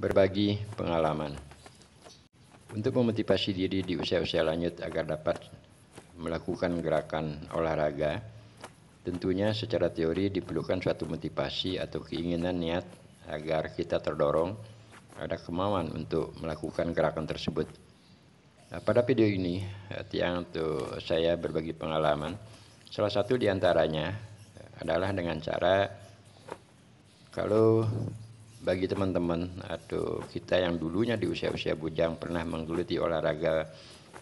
berbagi pengalaman. Untuk memotivasi diri di usia-usia lanjut agar dapat melakukan gerakan olahraga, tentunya secara teori diperlukan suatu motivasi atau keinginan niat agar kita terdorong ada kemauan untuk melakukan gerakan tersebut. Nah, pada video ini, tiang untuk saya berbagi pengalaman. Salah satu diantaranya adalah dengan cara kalau bagi teman-teman atau kita yang dulunya di usia-usia bujang pernah menggeluti olahraga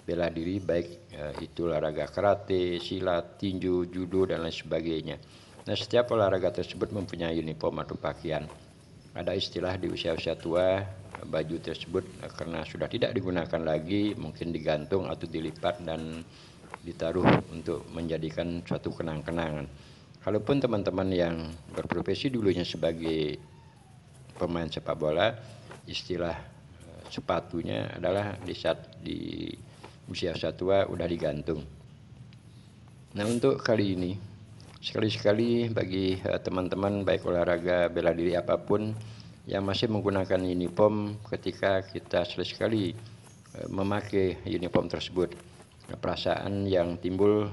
bela diri baik eh, itu olahraga karate, silat, tinju, judo dan lain sebagainya. Nah, setiap olahraga tersebut mempunyai uniform atau pakaian. Ada istilah di usia-usia tua baju tersebut eh, karena sudah tidak digunakan lagi mungkin digantung atau dilipat dan ditaruh untuk menjadikan suatu kenang-kenangan. Kalaupun teman-teman yang berprofesi dulunya sebagai pemain sepak bola istilah eh, sepatunya adalah di saat di usia satwa udah digantung. Nah untuk kali ini sekali-sekali bagi eh, teman-teman baik olahraga bela diri apapun yang masih menggunakan uniform ketika kita sekali-sekali eh, memakai uniform tersebut perasaan yang timbul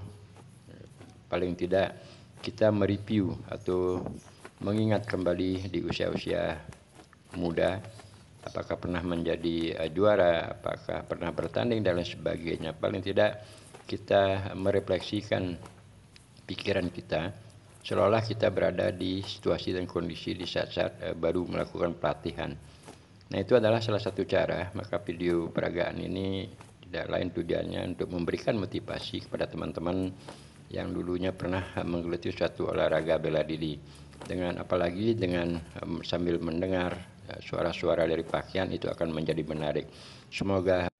paling tidak kita mereview atau mengingat kembali di usia-usia muda apakah pernah menjadi uh, juara apakah pernah bertanding dan lain sebagainya paling tidak kita merefleksikan pikiran kita seolah kita berada di situasi dan kondisi di saat-saat uh, baru melakukan pelatihan nah itu adalah salah satu cara maka video peragaan ini tidak lain tujuannya untuk memberikan motivasi kepada teman-teman yang dulunya pernah eh, menggeluti suatu olahraga bela diri dengan apalagi dengan sambil mendengar ya, suara-suara dari pakaian itu akan menjadi menarik. Semoga